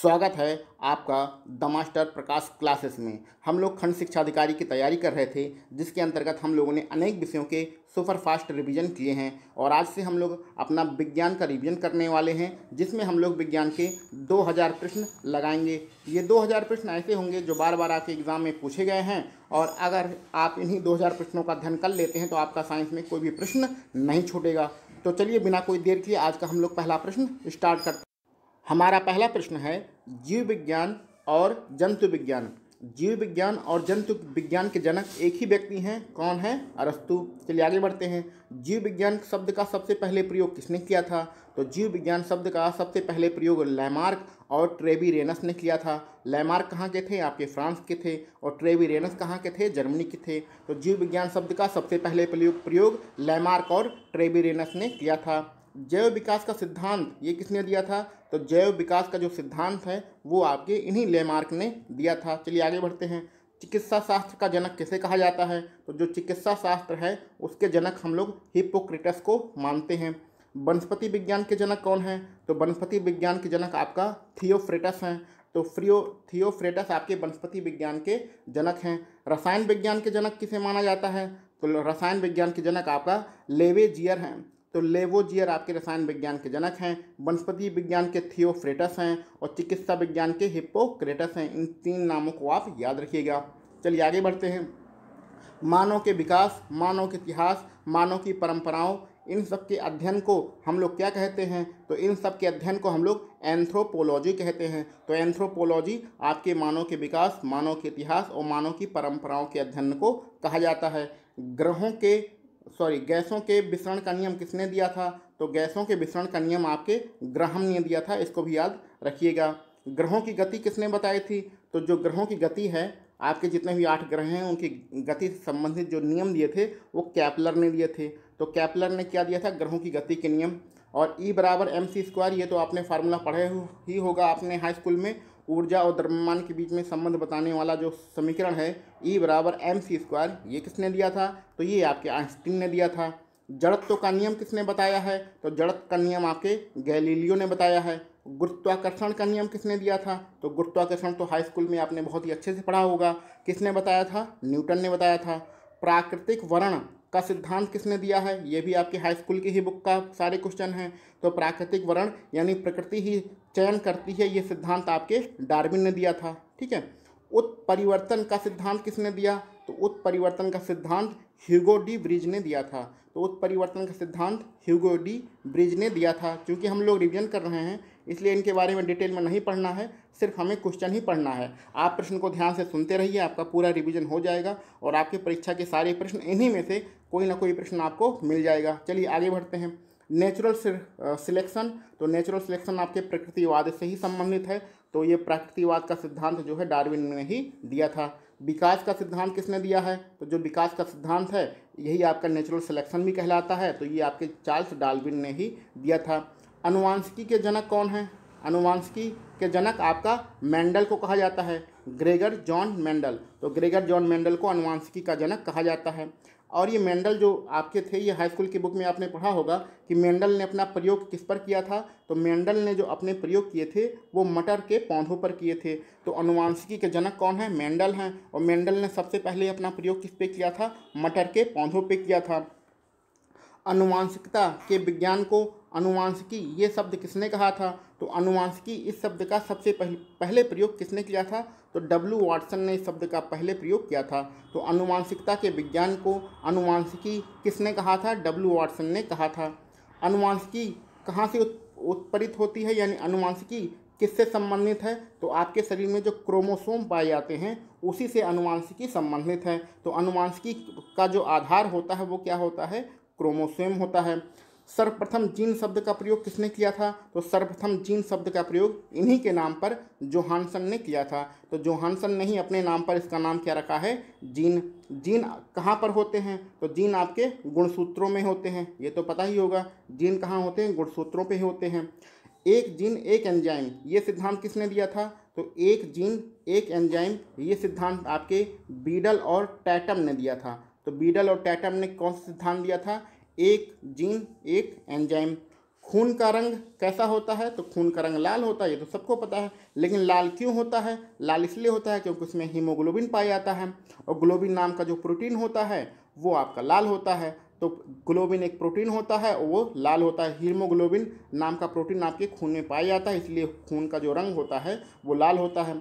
स्वागत है आपका द मास्टर प्रकाश क्लासेस में हम लोग खंड शिक्षा अधिकारी की तैयारी कर रहे थे जिसके अंतर्गत हम लोगों ने अनेक विषयों के सुपर फास्ट रिवीजन किए हैं और आज से हम लोग अपना विज्ञान का रिवीजन करने वाले हैं जिसमें हम लोग विज्ञान के 2000 प्रश्न लगाएंगे ये 2000 प्रश्न ऐसे होंगे जो बार बार आपके एग्ज़ाम में पूछे गए हैं और अगर आप इन्हीं दो प्रश्नों का अध्ययन कर लेते हैं तो आपका साइंस में कोई भी प्रश्न नहीं छूटेगा तो चलिए बिना कोई देर किए आज का हम लोग पहला प्रश्न स्टार्ट करते हैं हमारा पहला प्रश्न है जीव विज्ञान और जंतु विज्ञान जीव विज्ञान और जंतु विज्ञान के जनक एक ही व्यक्ति हैं कौन है अरस्तु चलिए आगे बढ़ते हैं जीव विज्ञान शब्द का सबसे पहले प्रयोग किसने किया था तो जीव विज्ञान शब्द का सबसे पहले प्रयोग लैमार्क और ट्रेवी रेनस ने किया था लैमार्क कहाँ के थे आपके फ्रांस के थे और ट्रेवी रेनस कहाँ के थे जर्मनी के थे तो जीव विज्ञान शब्द का सबसे पहले प्रयोग लैमार्क और ट्रेवी रेनस ने किया था जैव विकास का सिद्धांत ये किसने दिया था तो जैव विकास का जो सिद्धांत है वो आपके इन्हीं लेमार्क ने दिया था चलिए आगे बढ़ते हैं चिकित्सा शास्त्र का जनक किसे कहा जाता है तो जो चिकित्सा शास्त्र है उसके जनक हम लोग हिपोक्रेटस को मानते हैं वनस्पति विज्ञान के जनक कौन है तो वनस्पति विज्ञान के जनक आपका थियोफ्रेटस हैं तो फ्रियो थियोफ्रेटस आपके वनस्पति विज्ञान के जनक हैं रसायन विज्ञान के जनक किसे माना जाता है तो रसायन विज्ञान के जनक आपका लेवेजियर हैं तो लेवोजियर आपके रसायन विज्ञान के जनक हैं वनस्पति विज्ञान के थियोफ्रेटस हैं और चिकित्सा विज्ञान के हिप्पोक्रेटस हैं इन तीन नामों को आप याद रखिएगा चलिए आगे बढ़ते हैं मानव के विकास मानव के इतिहास मानव की परंपराओं इन सब के अध्ययन को हम लोग क्या कहते हैं तो इन सब के अध्ययन को हम लोग एंथ्रोपोलॉजी कहते हैं तो एंथ्रोपोलॉजी आपके मानव के विकास मानव के इतिहास और मानव की परंपराओं के अध्ययन को कहा जाता है ग्रहों के सॉरी गैसों के विसरण का नियम किसने दिया था तो गैसों के विसरण का नियम आपके ग्रहम ने दिया था इसको भी याद रखिएगा ग्रहों की गति किसने बताई थी तो जो ग्रहों की गति है आपके जितने भी आठ ग्रह हैं उनकी गति से संबंधित जो नियम दिए थे वो कैपलर ने दिए थे तो कैपलर ने क्या दिया था ग्रहों की गति के नियम और ई e बराबर एम सी स्क्वायर ये तो आपने फार्मूला पढ़े ही होगा आपने हाई स्कूल में ऊर्जा और द्रव्यमान के बीच में संबंध बताने वाला जो समीकरण है ई e बराबर एम सी स्क्वायर ये किसने दिया था तो ये आपके आइंस्टीन ने दिया था जड़त्व का नियम किसने बताया है तो जड़त्व का नियम आपके गैलीलियो ने बताया है गुरुत्वाकर्षण का नियम किसने दिया था तो गुरुत्वाकर्षण तो हाई स्कूल में आपने बहुत ही अच्छे से पढ़ा होगा किसने बताया था न्यूटन ने बताया था प्राकृतिक वर्ण का सिद्धांत किसने दिया है ये भी आपके हाई स्कूल की ही बुक का सारे क्वेश्चन हैं तो प्राकृतिक वर्ण यानी प्रकृति ही चयन करती है ये सिद्धांत आपके डार्विन ने दिया था ठीक है उत्परिवर्तन का सिद्धांत किसने दिया तो उत्परिवर्तन का सिद्धांत ह्यूगो डी ब्रिज ने दिया था तो उत्परिवर्तन का सिद्धांत ह्यूगो डी ब्रिज ने दिया था क्योंकि हम लोग रिवीजन कर रहे हैं इसलिए इनके बारे में डिटेल में नहीं पढ़ना है सिर्फ हमें क्वेश्चन ही पढ़ना है आप प्रश्न को ध्यान से सुनते रहिए आपका पूरा रिवीजन हो जाएगा और आपकी परीक्षा के सारे प्रश्न इन्हीं में से कोई ना कोई प्रश्न आपको मिल जाएगा चलिए आगे बढ़ते हैं नेचुरल सिलेक्शन तो नेचुरल सिलेक्शन आपके प्रकृतिवाद से ही संबंधित है तो ये प्रकृतिवाद का सिद्धांत जो है डार्विन ने ही दिया था विकास का सिद्धांत किसने दिया है तो जो विकास का सिद्धांत है यही आपका नेचुरल सिलेक्शन भी कहलाता है तो ये आपके चार्ल्स डार्विन ने ही दिया था अनुवांशिकी के जनक कौन है अनुवांशिकी के जनक आपका मेंडल को कहा जाता है ग्रेगर जॉन मेंडल तो ग्रेगर जॉन मेंडल को अनुवांशिकी का जनक कहा जाता है और ये मेंडल जो आपके थे ये हाई स्कूल की बुक में आपने पढ़ा होगा कि मेंडल ने अपना प्रयोग किस पर किया था तो मेंडल ने जो अपने प्रयोग किए थे वो मटर के पौधों पर किए थे तो अनुवांशिकी के जनक कौन है मेंडल हैं और मेंडल ने सबसे पहले अपना प्रयोग किस पे किया था मटर के पौधों पे किया था अनुवांशिकता के विज्ञान को अनुवांशिकी ये शब्द किसने कहा था तो अनुवांशिकी इस शब्द का सबसे पह, पहले प्रयोग किसने किया था तो डब्ल्यू वाटसन ने इस शब्द का पहले प्रयोग किया था तो अनुवांशिकता के विज्ञान को अनुवांशिकी किसने कहा था डब्ल्यू वाटसन ने कहा था अनुवांशिकी कहाँ से उत्परित होती है यानी अनुवांशिकी किससे संबंधित है तो आपके शरीर में जो क्रोमोसोम पाए जाते हैं उसी से अनुवांशिकी संबंधित है तो अनुवांशिकी का जो आधार होता है वो क्या होता है क्रोमोसोम होता है सर्वप्रथम जीन शब्द का प्रयोग किसने किया था तो सर्वप्रथम जीन शब्द का प्रयोग इन्हीं के नाम पर जोहानसन ने किया था तो जोहानसन ने ही अपने नाम पर इसका नाम क्या रखा है जीन जीन कहाँ पर होते हैं तो जीन आपके गुणसूत्रों में होते हैं ये तो पता ही होगा जीन कहाँ होते हैं गुणसूत्रों पर होते हैं एक जीन एक एंजाइम ये सिद्धांत किसने दिया था तो एक जीन एक एंजाइम ये सिद्धांत आपके बीडल और टैटम ने दिया था तो बीडल और टैटम ने कौन सा सिद्धांत दिया था एक जीन एक एंजाइम खून का रंग कैसा होता है तो खून का रंग लाल होता है ये तो सबको पता है लेकिन लाल क्यों होता है लाल इसलिए होता है क्योंकि उसमें हीमोग्लोबिन पाया जाता है और ग्लोबिन नाम का जो प्रोटीन होता है वो आपका लाल होता है तो ग्लोबिन एक प्रोटीन होता है और वो लाल होता है हीमोग्लोबिन नाम का प्रोटीन आपके खून में पाया जाता है इसलिए खून का जो रंग होता है वो लाल होता है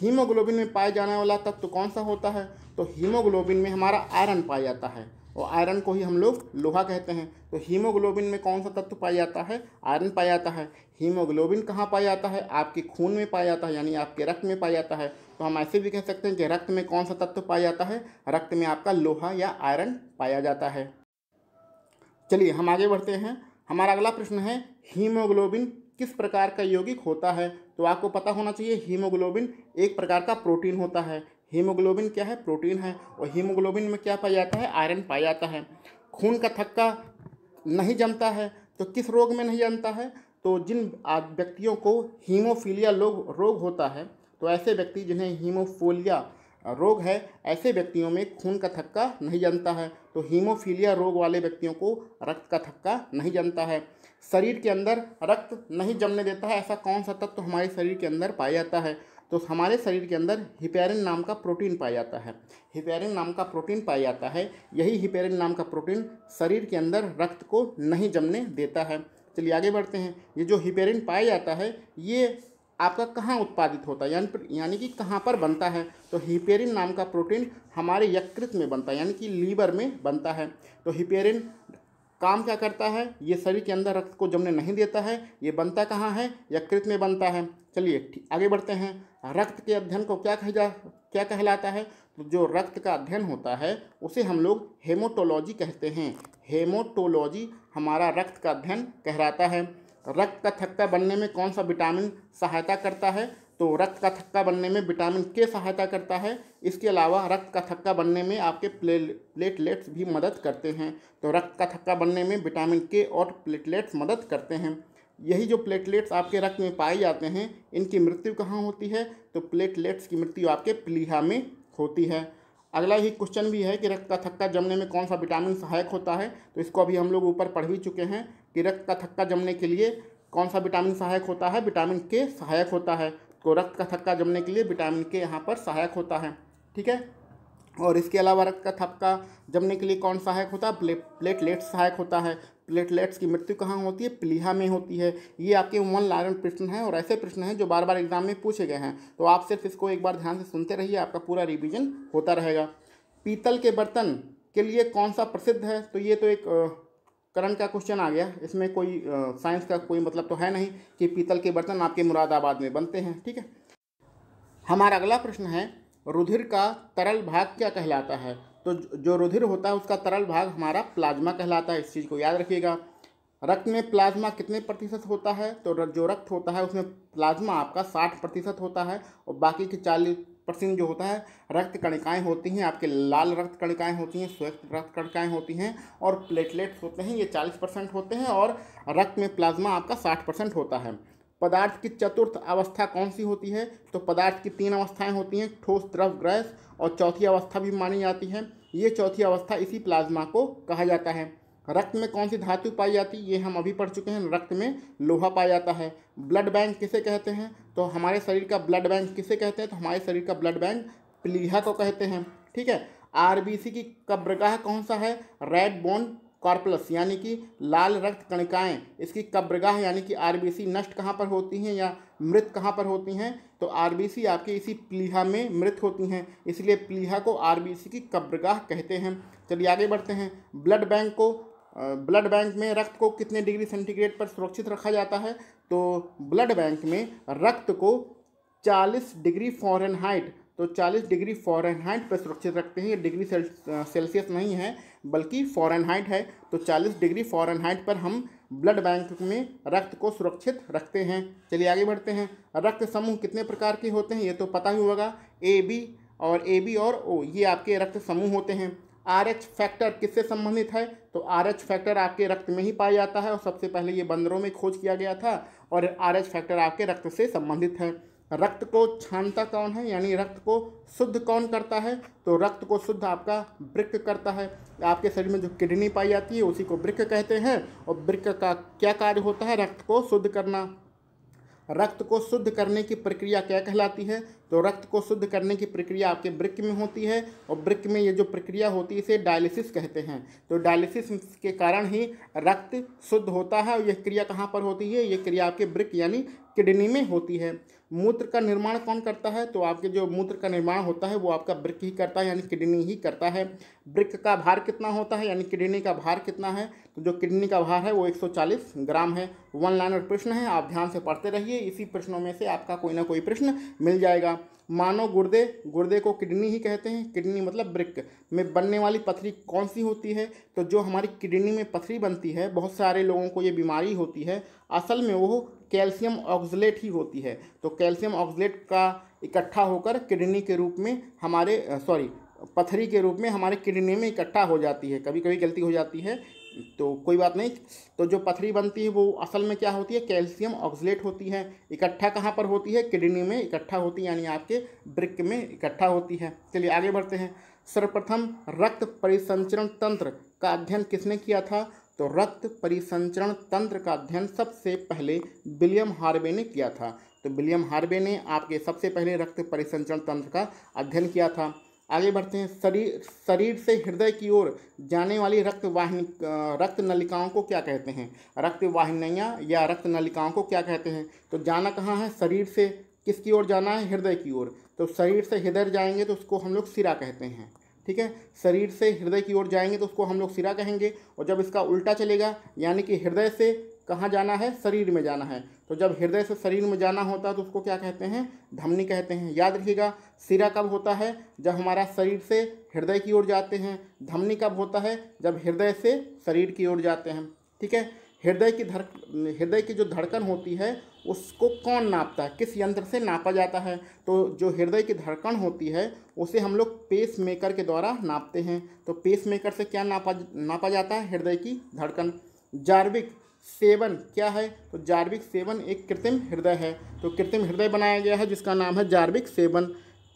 हीमोग्लोबिन में पाया जाने वाला तत्व तो कौन सा होता है तो हीमोग्लोबिन में हमारा आयरन पाया जाता है और आयरन को ही हम लोग लोहा कहते हैं तो हीमोग्लोबिन में कौन सा तत्व पाया जाता है आयरन पाया जाता है हीमोग्लोबिन कहाँ पाया जाता है आपके खून में पाया जाता है यानी आपके रक्त में पाया जाता है तो हम ऐसे भी कह सकते हैं कि रक्त में कौन सा तत्व पाया जाता है रक्त में आपका लोहा या आयरन पाया जाता है चलिए हम आगे बढ़ते हैं हमारा अगला प्रश्न है हीमोग्लोबिन किस प्रकार का यौगिक होता है तो आपको पता होना चाहिए हीमोग्लोबिन एक प्रकार का प्रोटीन होता है हीमोग्लोबिन क्या है प्रोटीन है और हीमोग्लोबिन में क्या पाया जाता है आयरन पाया जाता है खून का थक्का नहीं जमता है तो किस रोग में नहीं जमता है तो जिन व्यक्तियों को हीमोफीलिया लोग रोग होता है तो ऐसे व्यक्ति जिन्हें हीमोफोलिया रोग है ऐसे व्यक्तियों में खून का थक्का नहीं जमता है तो हीमोफीलिया रोग वाले व्यक्तियों को रक्त का थक्का नहीं जमता है शरीर के अंदर रक्त नहीं जमने देता है ऐसा कौन सा तत्व तो हमारे शरीर के अंदर पाया जाता है तो हमारे शरीर के अंदर हिपेरिन नाम का प्रोटीन पाया जाता है हिपेरिन नाम का प्रोटीन पाया जाता है यही हिपेरिन नाम का प्रोटीन शरीर के अंदर रक्त को नहीं जमने देता है चलिए आगे बढ़ते हैं ये जो हिपेरिन पाया जाता है ये आपका कहाँ उत्पादित होता है यानी यानी कि कहाँ पर बनता है तो हिपेरिन नाम का प्रोटीन हमारे यकृत में बनता है यानी कि लीवर में बनता है तो हिपेरिन काम क्या करता है ये शरीर के अंदर रक्त को जमने नहीं देता है ये बनता कहाँ है यकृत में बनता है चलिए आगे बढ़ते हैं रक्त के अध्ययन को क्या कह जा क्या कहलाता है तो जो रक्त का अध्ययन होता है उसे हम लोग हेमोटोलॉजी कहते हैं हेमोटोलॉजी हमारा रक्त का अध्ययन कहलाता है रक्त का थक्का बनने में कौन सा विटामिन सहायता करता है तो रक्त का थक्का बनने में विटामिन के सहायता करता है इसके अलावा रक्त का थक्का बनने में आपके प्ले प्लेटलेट्स भी मदद करते हैं तो रक्त का थक्का बनने में विटामिन के और प्लेटलेट्स मदद करते हैं यही जो प्लेटलेट्स आपके रक्त में पाए जाते हैं इनकी मृत्यु कहाँ होती है तो प्लेटलेट्स की मृत्यु आपके प्लीहा में होती है अगला ही क्वेश्चन भी है कि रक्त का थक्का जमने में कौन सा विटामिन सहायक होता है तो इसको अभी हम लोग ऊपर पढ़ भी चुके हैं कि रक्त का थक्का जमने के लिए कौन सा विटामिन सहायक होता है विटामिन के सहायक होता है तो रक्त का थक्का जमने के लिए विटामिन के यहाँ पर सहायक होता है ठीक है और इसके अलावा रक्त का थक्का जमने के लिए कौन सहायक होता है प्लेटलेट्स सहायक होता है प्लेटलेट्स की मृत्यु कहाँ होती है प्लीहा में होती है ये आपके वन लाइन प्रश्न हैं और ऐसे प्रश्न हैं जो बार बार एग्जाम में पूछे गए हैं तो आप सिर्फ इसको एक बार ध्यान से सुनते रहिए आपका पूरा रिविजन होता रहेगा पीतल के बर्तन के लिए कौन सा प्रसिद्ध है तो ये तो एक करंट का क्वेश्चन आ गया इसमें कोई साइंस का कोई मतलब तो है नहीं कि पीतल के बर्तन आपके मुरादाबाद में बनते हैं ठीक है हमारा अगला प्रश्न है रुधिर का तरल भाग क्या कहलाता है तो जो रुधिर होता है उसका तरल भाग हमारा प्लाज्मा कहलाता है इस चीज़ को याद रखिएगा रक्त में प्लाज्मा कितने प्रतिशत होता है तो जो रक्त होता है उसमें प्लाज्मा आपका साठ प्रतिशत होता है और बाकी के चालीस परसेंट जो होता है रक्त कणिकाएँ होती हैं आपके लाल रक्त कणिकाएँ होती हैं स्वस्थ रक्त कणिकाएं होती हैं और प्लेटलेट्स होते हैं ये चालीस परसेंट होते हैं और रक्त में प्लाज्मा आपका साठ परसेंट होता है पदार्थ की चतुर्थ अवस्था कौन सी होती है तो पदार्थ की तीन अवस्थाएं होती हैं ठोस द्रव ग्रैस और चौथी अवस्था भी मानी जाती है ये चौथी अवस्था इसी प्लाज्मा को कहा जाता है रक्त में कौन सी धातु पाई जाती है ये हम अभी पढ़ चुके हैं रक्त में लोहा पाया जाता है ब्लड बैंक किसे कहते हैं तो हमारे शरीर का ब्लड बैंक किसे कहते हैं तो हमारे शरीर का ब्लड बैंक प्लीहा को कहते हैं ठीक है आर की कब्रगाह कौन सा है रेड बोन कॉर्पलस यानी कि लाल रक्त कणिकाएं इसकी कब्रगाह यानी कि आरबीसी नष्ट कहाँ पर होती हैं या मृत कहाँ पर होती हैं तो आरबीसी आपकी इसी प्लीहा में मृत होती हैं इसलिए प्लीहा को आरबीसी की कब्रगाह कहते हैं चलिए आगे बढ़ते हैं ब्लड बैंक को ब्लड बैंक में रक्त को कितने डिग्री सेंटीग्रेड पर सुरक्षित रखा जाता है तो ब्लड बैंक में रक्त को 40 डिग्री फॉरनहाइट तो 40 डिग्री फॉरनहाइट पर सुरक्षित रखते हैं ये डिग्री सेल्सियस नहीं है बल्कि फॉरनहाइट है तो 40 डिग्री फॉरनहाइट पर हम ब्लड बैंक में रक्त को सुरक्षित रखते हैं चलिए आगे बढ़ते हैं रक्त समूह कितने प्रकार के होते हैं ये तो पता ही होगा ए बी और ए बी और ओ ये आपके रक्त समूह होते हैं आर एच फैक्टर किससे संबंधित है तो आर एच फैक्टर आपके रक्त में ही पाया जाता है और सबसे पहले ये बंदरों में खोज किया गया था और आर एच फैक्टर आपके रक्त से संबंधित है रक्त को छानता कौन है यानी रक्त को शुद्ध कौन करता है तो रक्त को शुद्ध आपका ब्रिक करता है आपके शरीर में जो किडनी पाई जाती है उसी को ब्रिक कहते हैं और ब्रिक का क्या कार्य होता है रक्त को शुद्ध करना रक्त को शुद्ध करने की प्रक्रिया क्या कहलाती है तो रक्त को शुद्ध करने की प्रक्रिया आपके ब्रिक में होती है और ब्रिक में ये जो प्रक्रिया होती है इसे डायलिसिस कहते हैं तो डायलिसिस के कारण ही रक्त शुद्ध होता है और यह क्रिया कहाँ पर होती है ये क्रिया आपके ब्रिक यानी किडनी में होती है मूत्र का निर्माण कौन करता है तो आपके जो मूत्र का निर्माण होता है वो आपका ब्रिक ही करता है यानी किडनी ही करता है ब्रिक का भार कितना होता है यानी किडनी का भार कितना है तो जो किडनी का भार है वो 140 ग्राम है वन लाइनर प्रश्न है आप ध्यान से पढ़ते रहिए इसी प्रश्नों में से आपका कोई ना कोई प्रश्न मिल जाएगा मानव गुर्दे गुर्दे को किडनी ही कहते हैं किडनी मतलब ब्रिक में बनने वाली पथरी कौन सी होती है तो जो हमारी किडनी में पथरी बनती है बहुत सारे लोगों को ये बीमारी होती है असल में वो कैल्शियम ऑक्सलेट ही होती है तो कैल्शियम ऑक्सलेट का इकट्ठा होकर किडनी के रूप में हमारे सॉरी पथरी के रूप में हमारे किडनी में इकट्ठा हो जाती है कभी कभी गलती हो जाती है तो कोई बात नहीं तो जो पथरी बनती है वो असल में क्या होती है कैल्शियम ऑक्सलेट होती है इकट्ठा कहाँ पर होती है किडनी में इकट्ठा होती है यानी आपके ब्रिक में इकट्ठा होती है चलिए आगे बढ़ते हैं सर्वप्रथम रक्त परिसंचरण तंत्र का अध्ययन किसने किया था तो रक्त परिसंचरण तंत्र का अध्ययन सबसे पहले विलियम हार्वे ने किया था तो विलियम हार्वे ने आपके सबसे पहले रक्त परिसंचरण तंत्र का अध्ययन किया था आगे बढ़ते हैं शरीर शरीर से हृदय की ओर जाने वाली रक्त वाहिनी रक्त नलिकाओं को क्या कहते हैं रक्त वाहिनियाँ या रक्त नलिकाओं को क्या कहते हैं तो जाना कहाँ है शरीर से किसकी ओर जाना है हृदय की ओर तो शरीर से हृदय जाएंगे तो उसको हम लोग सिरा कहते हैं ठीक है शरीर से हृदय की ओर जाएंगे तो उसको हम लोग सिरा कहेंगे और जब इसका उल्टा चलेगा यानी कि हृदय से कहाँ जाना है शरीर में जाना है तो जब हृदय से शरीर में जाना होता है तो उसको क्या कहते हैं धमनी कहते हैं याद रखिएगा सिरा कब होता है जब हमारा शरीर से हृदय की ओर जाते हैं धमनी कब होता है जब हृदय से शरीर की ओर जाते हैं ठीक है हृदय की धड़ हृदय की जो धड़कन होती है उसको कौन नापता है किस यंत्र से नापा जाता है तो जो हृदय की धड़कन होती है उसे हम लोग पेस मेकर के द्वारा नापते हैं तो पेस मेकर से क्या नापा नापा जाता है हृदय की धड़कन जार्विक सेवन क्या है तो जार्विक सेवन एक कृत्रिम हृदय है तो कृत्रिम हृदय बनाया गया है जिसका नाम है जार्विक सेवन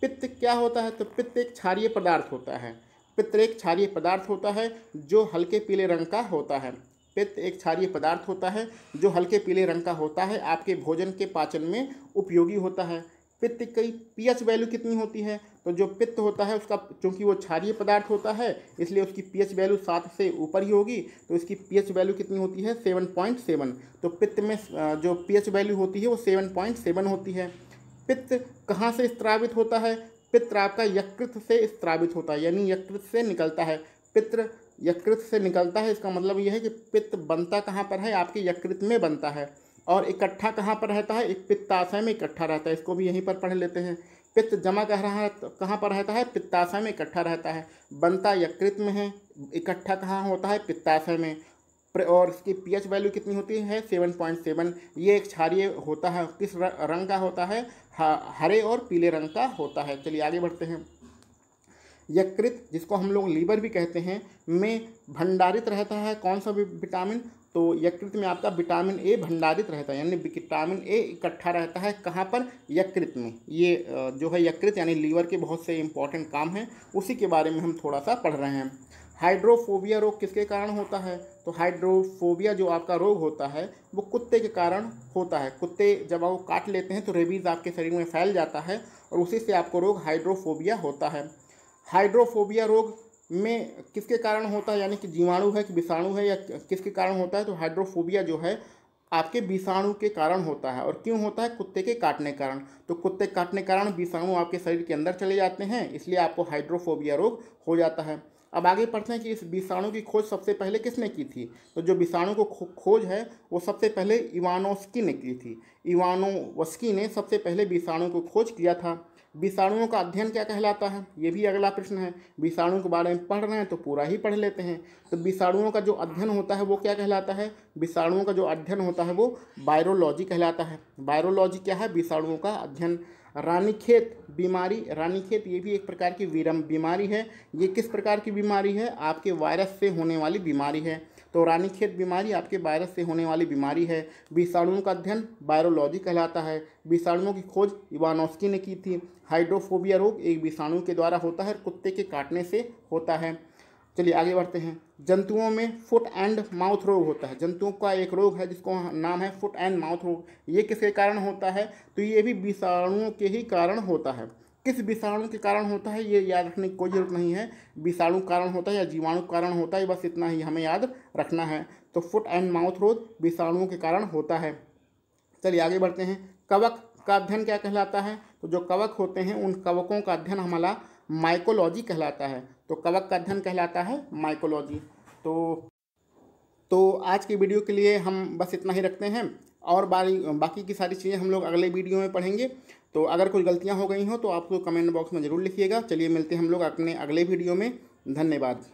पित्त क्या होता है तो पित्त एक क्षारीय पदार्थ होता है पित्त एक क्षारीय पदार्थ होता है जो हल्के पीले रंग का होता है पित्त एक क्षारीय पदार्थ होता है जो हल्के पीले रंग का होता है आपके भोजन के पाचन में उपयोगी होता है पित्त की पीएच वैल्यू कितनी होती है तो जो पित्त होता है उसका चूंकि वो क्षारीय पदार्थ होता है इसलिए उसकी पीएच वैल्यू सात से ऊपर ही होगी तो इसकी पीएच वैल्यू कितनी होती है सेवन पॉइंट सेवन तो पित्त में जो पीएच वैल्यू होती है वो सेवन पॉइंट सेवन होती है पित्त कहाँ से स्त्रावित होता है पित्त आपका यकृत से स्त्रावित होता है यानी यकृत से निकलता है पित्र यकृत से निकलता है इसका मतलब यह है कि पित्त बनता कहाँ पर है आपके यकृत में बनता है और इकट्ठा कहाँ पर रहता है एक पित्ताशय में इकट्ठा रहता है इसको भी यहीं पर पढ़ लेते हैं पित्त जमा कह रहा है तो कहाँ पर रहता है पित्ताशय में इकट्ठा रहता है बनता यकृत में है इकट्ठा कहाँ होता है पित्ताशय में और इसकी पीएच वैल्यू कितनी होती है सेवन पॉइंट सेवन ये एक क्षारिय होता है किस रंग का होता है हरे और पीले रंग का होता है चलिए आगे बढ़ते हैं यकृत जिसको हम लोग लीवर भी कहते हैं में भंडारित रहता है कौन सा विटामिन तो यकृत में आपका विटामिन ए भंडारित रहता है यानी विटामिन ए इकट्ठा रहता है कहाँ पर यकृत में ये जो है यकृत यानी लीवर के बहुत से इंपॉर्टेंट काम हैं उसी के बारे में हम थोड़ा सा पढ़ रहे हैं हाइड्रोफोबिया रोग किसके कारण होता है तो हाइड्रोफोबिया जो आपका रोग होता है वो कुत्ते के कारण होता है कुत्ते जब आप काट लेते हैं तो रेबीज़ आपके शरीर में फैल जाता है और उसी से आपको रोग हाइड्रोफोबिया होता है हाइड्रोफोबिया रोग में किसके कारण होता है यानी कि जीवाणु है कि विषाणु है या किसके कारण होता है तो हाइड्रोफोबिया जो है आपके विषाणु के कारण होता है और क्यों होता है कुत्ते के काटने के कारण तो कुत्ते काटने के कारण विषाणु आपके शरीर के अंदर चले जाते हैं इसलिए आपको हाइड्रोफोबिया रोग हो जाता है अब आगे पढ़ते हैं कि इस विषाणु की खोज सबसे पहले किसने की थी तो जो विषाणु को खोज है वो सबसे पहले इवानोस्की ने की थी इवानोवस्की ने सबसे पहले विषाणु को खोज किया था विषाणुओं का अध्ययन क्या कहलाता है ये भी अगला प्रश्न है विषाणुओं के बारे में पढ़ रहे हैं तो पूरा ही पढ़ लेते हैं तो विषाणुओं का जो अध्ययन होता है वो क्या कहलाता है विषाणुओं का जो अध्ययन होता है वो वायरोलॉजी कहलाता है वायरोलॉजी क्या है विषाणुओं का अध्ययन रानीखेत बीमारी रानीखेत ये भी एक प्रकार की विरम बीमारी है ये किस प्रकार की बीमारी है आपके वायरस से होने वाली बीमारी है तो रानीखेत बीमारी आपके वायरस से होने वाली बीमारी है विषाणुओं का अध्ययन वायरोलॉजी कहलाता है विषाणुओं की खोज इवानोस्की ने की थी हाइड्रोफोबिया रोग एक विषाणु के द्वारा होता है कुत्ते के काटने से होता है चलिए आगे बढ़ते हैं जंतुओं में फुट एंड माउथ रोग होता है जंतुओं का एक रोग है जिसको नाम है फुट एंड माउथ रोग ये किसके कारण होता है तो ये भी विषाणुओं के ही कारण होता है किस विषाणु के कारण होता है ये याद रखने की कोई ज़रूरत नहीं है विषाणु कारण होता है या जीवाणु कारण होता है बस इतना ही हमें याद रखना है तो फुट एंड माउथ रोग विषाणुओं के कारण होता है चलिए आगे बढ़ते हैं कवक का अध्ययन क्या कहलाता है तो जो कवक होते हैं उन कवकों का अध्ययन हमारा माइकोलॉजी कहलाता है तो कवक का अध्ययन कहलाता है माइकोलॉजी तो तो आज की वीडियो के लिए हम बस इतना ही रखते हैं और बारी बाकी की सारी चीज़ें हम लोग अगले वीडियो में पढ़ेंगे तो अगर कुछ गलतियाँ हो गई हों तो आपको कमेंट बॉक्स में ज़रूर लिखिएगा चलिए मिलते हैं हम लोग अपने अगले वीडियो में धन्यवाद